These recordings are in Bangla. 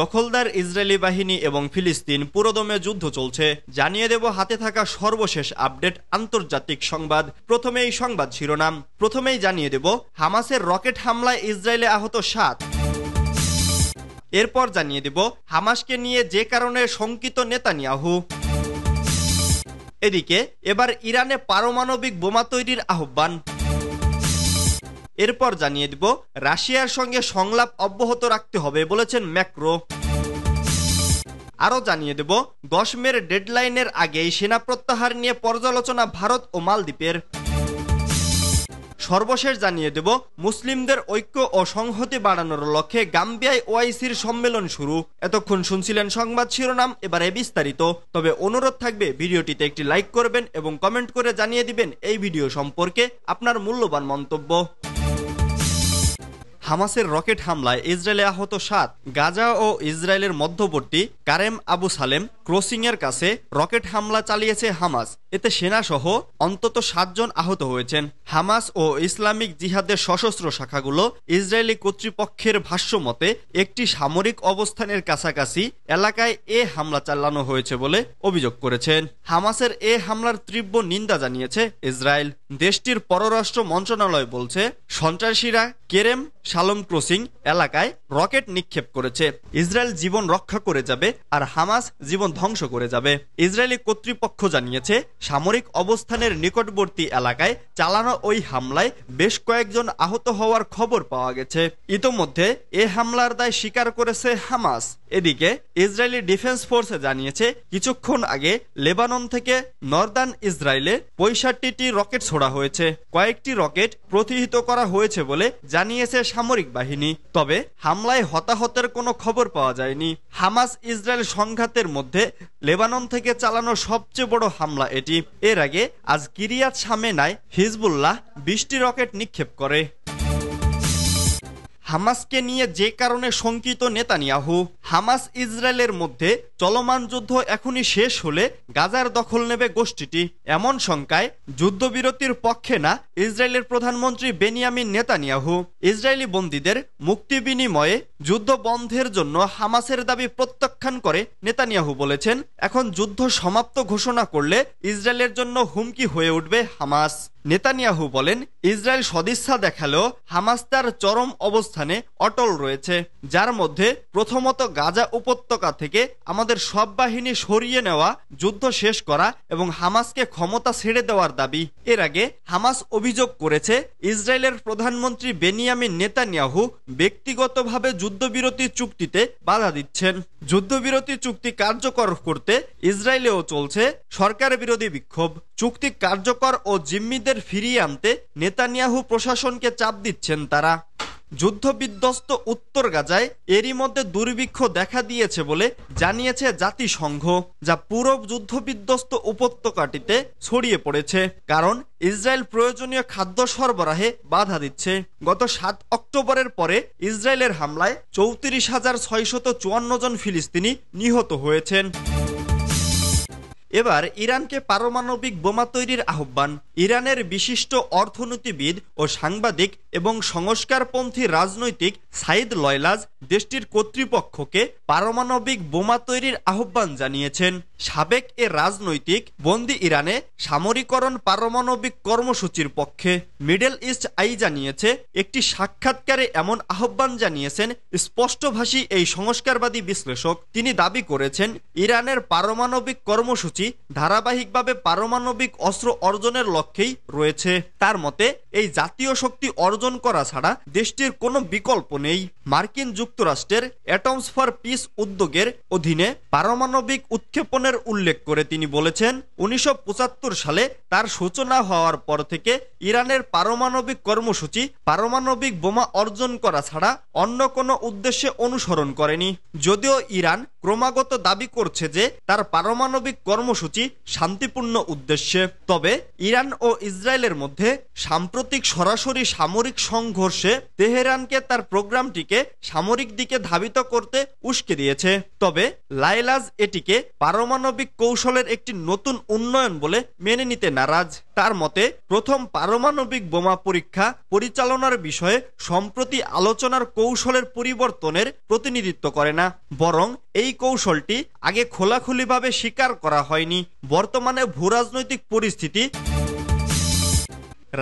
দখলদার ইসরায়েলি বাহিনী এবং ফিলিস্তিন পুরোদমে যুদ্ধ চলছে জানিয়ে দেব হাতে থাকা সর্বশেষ আপডেট আন্তর্জাতিক সংবাদ প্রথমেই সংবাদ শিরোনাম প্রথমেই জানিয়ে দেব হামাসের রকেট হামলায় ইসরায়েলে আহত সাত এরপর জানিয়ে দেব হামাসকে নিয়ে যে কারণে শঙ্কিত নেতা নিয়াহু এদিকে এবার ইরানে পারমাণবিক বোমা তৈরির আহ্বান এরপর জানিয়ে দিব রাশিয়ার সঙ্গে সংলাপ অব্যাহত রাখতে হবে বলেছেন ম্যাক্রো আরও জানিয়ে দেব দশ মের ডেডলাইনের আগেই সেনা প্রত্যাহার নিয়ে পর্যালোচনা ভারত ও মালদ্বীপের সর্বশেষ জানিয়ে দেব মুসলিমদের ঐক্য ও সংহতি বাড়ানোর লক্ষ্যে গাম্বিয়ায় ওআইসির সম্মেলন শুরু এতক্ষণ শুনছিলেন সংবাদ শিরোনাম এবারে বিস্তারিত তবে অনুরোধ থাকবে ভিডিওটিতে একটি লাইক করবেন এবং কমেন্ট করে জানিয়ে দিবেন এই ভিডিও সম্পর্কে আপনার মূল্যবান মন্তব্য হামাসের রকেট হামলায় ইসরায়েলে আহত সাত গাজা ও ইসরায়েলের মধ্যবর্তী কারেম আবু সালেম ক্রসিংয়ের কাছে রকেট হামলা চালিয়েছে হামাস এতে সেনাসহ অন্তত সাতজন আহত হয়েছেন হামাস ও ইসলামিক জিহাদের সশস্ত্র শাখাগুলো ইসরায়েলি কর্তৃপক্ষের ভাষ্য মতে একটি সামরিক অবস্থানের কাছাকাছি এলাকায় এ হামলা চালানো হয়েছে বলে অভিযোগ করেছেন হামাসের এ হামলার তীব্র নিন্দা জানিয়েছে ইসরায়েল দেশটির পররাষ্ট্র মন্ত্রণালয় বলছে সন্ত্রাসীরা কেরেম শালম ক্রসিং এলাকায় রকেট নিক্ষেপ করেছে ইসরায়েল জীবন রক্ষা করে যাবে আর হামাস জীবন ধ্বংস করে যাবে ইসরায়েলি কর্তৃপক্ষ জানিয়েছে সামরিক অবস্থানের নিকটবর্তী এলাকায় চালানো ওই হামলায় বেশ কয়েকজন আহত হওয়ার খবর পাওয়া গেছে ইতোমধ্যে এ হামলার দায় স্বীকার করেছে হামাস এদিকে ইসরায়েলি ডিফেন্স ফোর্সে জানিয়েছে কিছুক্ষণ আগে লেবানন থেকে নর্দার্ন ইসরায়েলে পঁয়ষট্টিটি রকেট ছোড়া হয়েছে কয়েকটি রকেট প্রতিহিত করা হয়েছে বলে জানিয়েছে সামরিক বাহিনী তবে হামলা হামলায় হতাহতের কোনো খবর পাওয়া যায়নি হামাস ইসরায়েল সংঘাতের মধ্যে লেবানন থেকে চালানো সবচেয়ে বড় হামলা এটি এর আগে আজ কিরিয়াত সামেনায় হিজবুল্লাহ বৃষ্টি রকেট নিক্ষেপ করে হামাসকে নিয়ে যে কারণে শঙ্কিত নেতানিয়াহু হামাস ইসরায়েলের মধ্যে চলমান যুদ্ধ এখনই শেষ হলে গাজার দখল নেবে গোষ্ঠীটি এমন শঙ্কায় যুদ্ধবিরতির পক্ষে না ইসরায়েলের প্রধানমন্ত্রী বেনিয়ামিন নেতানিয়াহু ইসরায়েলি বন্দীদের মুক্তি বিনিময়ে যুদ্ধ বন্ধের জন্য হামাসের দাবি প্রত্যাখ্যান করে নেতানিয়াহু বলেছেন এখন যুদ্ধ সমাপ্ত ঘোষণা করলে ইসরায়েলের জন্য হুমকি হয়ে উঠবে হামাস নেতানিয়াহু বলেন ইসরায়েল সদিচ্ছা দেখালো হামাস তার চরম অবস্থানে অটল রয়েছে যার মধ্যে প্রথমত গাজা উপত্যকা থেকে আমাদের সব বাহিনী সরিয়ে নেওয়া যুদ্ধ শেষ করা এবং হামাসকে ক্ষমতা ছেড়ে দেওয়ার দাবি এর আগে হামাস অভিযোগ করেছে ইসরায়েলের প্রধানমন্ত্রী বেনিয়ামিন নেতানিয়াহু ব্যক্তিগতভাবে যুদ্ধবিরতি চুক্তিতে বাধা দিচ্ছেন যুদ্ধবিরতি চুক্তি কার্যকর করতে ইসরায়েলেও চলছে সরকার বিরোধী বিক্ষোভ চুক্তি কার্যকর ও জিম্মিদের ফিরিয়ে আনতে নেতানিয়াহু প্রশাসনকে চাপ দিচ্ছেন তারা যুদ্ধবিধ্বস্ত উত্তর গাজায় এরই মধ্যে দুর্ভিক্ষ দেখা দিয়েছে বলে জানিয়েছে জাতিসংঘ যা পুরো যুদ্ধবিধ্বস্ত উপত্যকাটিতে ছড়িয়ে পড়েছে কারণ ইসরায়েল প্রয়োজনীয় খাদ্য সরবরাহে বাধা দিচ্ছে গত সাত অক্টোবরের পরে ইসরায়েলের হামলায় চৌত্রিশ হাজার ছয়শত চুয়ান্ন জন ফিলিস্তিনি নিহত হয়েছেন এবার ইরানকে পারমাণবিক বোমা তৈরির আহ্বান ইরানের বিশিষ্ট অর্থনীতিবিদ ও সাংবাদিক এবং সংস্কারপন্থী রাজনৈতিক সাইদ লয়লাজ দেশটির কর্তৃপক্ষকে পারমাণবিক বোমা তৈরির আহ্বান জানিয়েছেন সাবেক এ রাজনৈতিক বন্দি ইরানে সামরিকরণ পারমাণবিক কর্মসূচির পক্ষে মিডল ইস্ট আই জানিয়েছে একটি সাক্ষাৎকারে এমন আহ্বান জানিয়েছেন স্পষ্টভাষী এই সংস্কারবাদী বিশ্লেষক তিনি দাবি করেছেন ইরানের পারমাণবিক কর্মসূচি দেশটি ধারাবাহিকভাবে পারমাণবিক অস্ত্র অর্জনের লক্ষ্যেই রয়েছে তার মতে এই জাতীয় শক্তি অর্জন করা ছাড়া দেশটির কোনো বিকল্প নেই মার্কিন যুক্তরাষ্ট্রের অ্যাটমস ফর পিস উদ্যোগের অধীনে পারমাণবিক উৎক্ষেপণের উল্লেখ করে তিনি বলেছেন উনিশশো সালে তার সূচনা হওয়ার পর থেকে ইরানের পারমাণবিক কর্মসূচি পারমাণবিক বোমা অর্জন করা ছাড়া অন্য কোনো উদ্দেশ্যে অনুসরণ করেনি যদিও ইরান ক্রমাগত দাবি করছে যে তার পারমাণবিক কর্ম কর্মসূচি শান্তিপূর্ণ উদ্দেশ্যে তবে ইরান ও ইসরায়েলের মধ্যে সাম্প্রতিক সরাসরি সামরিক সংঘর্ষে তেহরানকে তার প্রোগ্রামটিকে সামরিক দিকে ধাবিত করতে উস্কে দিয়েছে তবে লাইলাজ এটিকে পারমাণবিক কৌশলের একটি নতুন উন্নয়ন বলে মেনে নিতে নারাজ তার মতে প্রথম পারমাণবিক বোমা পরীক্ষা পরিচালনার বিষয়ে সম্প্রতি আলোচনার কৌশলের পরিবর্তনের প্রতিনিধিত্ব করে না বরং এই কৌশলটি আগে খোলাখুলিভাবে স্বীকার করা হয়নি বর্তমানে ভূরাজনৈতিক পরিস্থিতি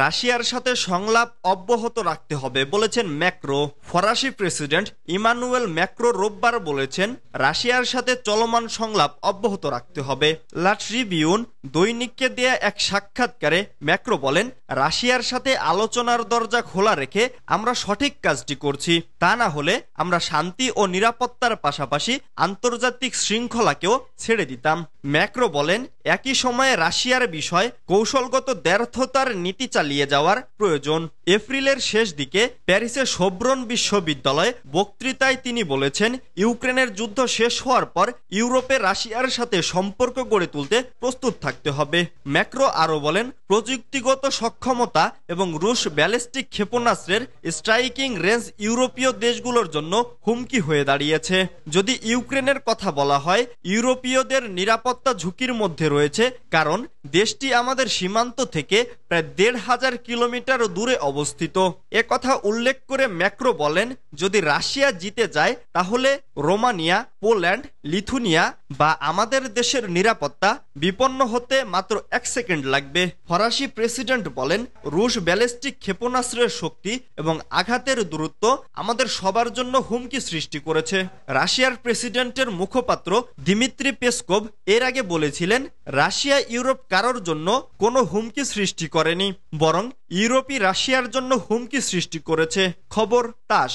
রাশিয়ার সাথে সংলাপ অব্যাহত রাখতে হবে বলেছেন ম্যাক্রো ফরাসি প্রেসিডেন্ট ইমানুয়েল ম্যাক্রো রোববার বলেছেন রাশিয়ার সাথে চলমান সংলাপ অব্যাহত রাখতে হবে লাট্রিবিউন দৈনিককে দেয়া এক সাক্ষাৎকারে ম্যাক্রো বলেন রাশিয়ার সাথে আলোচনার দরজা খোলা রেখে আমরা সঠিক কাজটি করছি তা না হলে আমরা শান্তি ও নিরাপত্তার পাশাপাশি আন্তর্জাতিক শৃঙ্খলাকেও ছেড়ে দিতাম ম্যাক্রো বলেন একই সময়ে রাশিয়ার বিষয় কৌশলগত ব্যর্থতার নীতি চালিয়ে যাওয়ার প্রয়োজন এপ্রিলের শেষ দিকে প্যারিসে সোব্রন বিশ্ববিদ্যালয়ে বক্তৃতায় তিনি বলেছেন ইউক্রেনের যুদ্ধ শেষ হওয়ার পর ইউরোপে রাশিয়ার সাথে সম্পর্ক গড়ে তুলতে প্রস্তুত থাকতে হবে ম্যাক্রো আরও বলেন প্রযুক্তিগত সক্ষমতা এবং রুশ ব্যালিস্টিক ক্ষেপণাস্ত্রের স্ট্রাইকিং রেঞ্জ ইউরোপীয় দেশগুলোর জন্য হুমকি হয়ে দাঁড়িয়েছে যদি ইউক্রেনের কথা বলা হয় ইউরোপীয়দের নিরাপত্তা ঝুঁকির মধ্যে রয়েছে কারণ দেশটি আমাদের সীমান্ত থেকে প্রায় দেড় হাজার কিলোমিটার দূরে অবস্থিত এ কথা উল্লেখ করে ম্যাক্রো বলেন যদি রাশিয়া জিতে যায় তাহলে রোমানিয়া পোল্যান্ড লিথুনিয়া বা আমাদের দেশের নিরাপত্তা বিপন্ন হতে মাত্র এক সেকেন্ড লাগবে ফরাসি প্রেসিডেন্ট বলেন রুশ ব্যালিস্টিক ক্ষেপণাস্ত্রের শক্তি এবং আঘাতের দূরত্ব আমাদের সবার জন্য হুমকি সৃষ্টি করেছে রাশিয়ার প্রেসিডেন্টের মুখপাত্র দিমিত্রি পেসকোভ এর আগে বলেছিলেন রাশিয়া ইউরোপ কারোর জন্য কোনো হুমকি সৃষ্টি করেনি বরং ইউরোপই রাশিয়ার জন্য হুমকি সৃষ্টি করেছে খবর তাস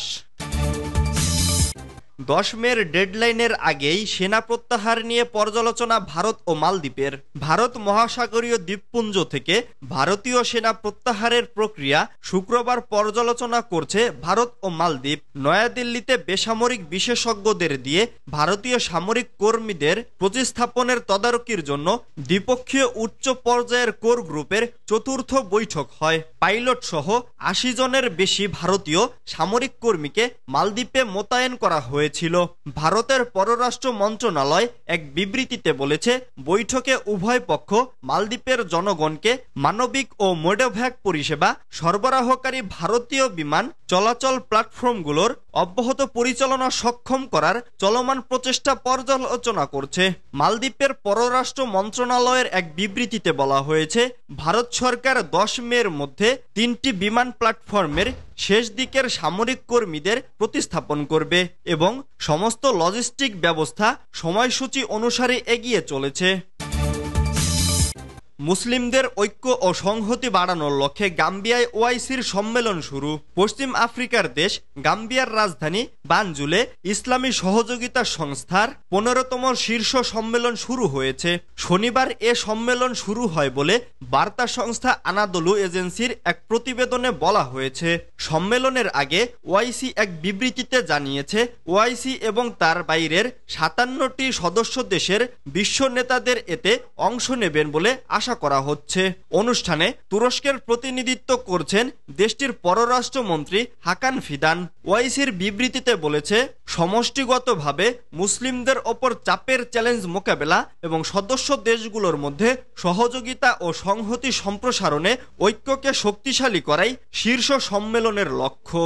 দশ মের ডেডলাইনের আগেই সেনা প্রত্যাহার নিয়ে পর্যালোচনা ভারত ও মালদ্বীপের ভারত মহাসাগরীয় দ্বীপপুঞ্জ থেকে ভারতীয় সেনা প্রত্যাহারের প্রক্রিয়া শুক্রবার পর্যালোচনা করছে ভারত ও মালদ্বীপ নয়াদিল্লিতে বেসামরিক বিশেষজ্ঞদের দিয়ে ভারতীয় সামরিক কর্মীদের প্রতিস্থাপনের তদারকির জন্য দ্বিপক্ষীয় উচ্চ পর্যায়ের কোর গ্রুপের চতুর্থ বৈঠক হয় পাইলট সহ আশি জনের বেশি ভারতীয় সামরিক কর্মীকে মালদ্বীপে মোতায়েন করা হয়েছে হয়েছিল ভারতের পররাষ্ট্র মন্ত্রণালয় এক বিবৃতিতে বলেছে বৈঠকে উভয় পক্ষ মালদ্বীপের জনগণকে মানবিক ও মোডোভ্যাক পরিষেবা সরবরাহকারী ভারতীয় বিমান চলাচল প্ল্যাটফর্মগুলোর অব্যাহত পরিচালনা সক্ষম করার চলমান প্রচেষ্টা পর্যালোচনা করছে মালদ্বীপের পররাষ্ট্র মন্ত্রণালয়ের এক বিবৃতিতে বলা হয়েছে ভারত সরকার দশ মের মধ্যে তিনটি বিমান প্ল্যাটফর্মের শেষ দিকের সামরিক কর্মীদের প্রতিস্থাপন করবে এবং সমস্ত লজিস্টিক ব্যবস্থা সময়সূচি অনুসারে এগিয়ে চলেছে মুসলিমদের ঐক্য ও সংহতি বাড়ানোর লক্ষ্যে গাম্বিয়ায় ওআইসির সম্মেলন শুরু পশ্চিম আফ্রিকার দেশ গাম্বিয়ার রাজধানী বানজুলে ইসলামী সহযোগিতা সংস্থার পনেরোতম শীর্ষ সম্মেলন শুরু হয়েছে শনিবার এ সম্মেলন শুরু হয় বলে বার্তা সংস্থা আনাদলু এজেন্সির এক প্রতিবেদনে বলা হয়েছে সম্মেলনের আগে ওআইসি এক বিবৃতিতে জানিয়েছে ওআইসি এবং তার বাইরের সাতান্নটি সদস্য দেশের বিশ্ব নেতাদের এতে অংশ নেবেন বলে আশা আশা করা হচ্ছে অনুষ্ঠানে তুরস্কের প্রতিনিধিত্ব করছেন দেশটির পররাষ্ট্রমন্ত্রী হাকান ফিদান ওয়াইসির বিবৃতিতে বলেছে সমষ্টিগতভাবে মুসলিমদের ওপর চাপের চ্যালেঞ্জ মোকাবেলা এবং সদস্য দেশগুলোর মধ্যে সহযোগিতা ও সংহতি সম্প্রসারণে ঐক্যকে শক্তিশালী করাই শীর্ষ সম্মেলনের লক্ষ্য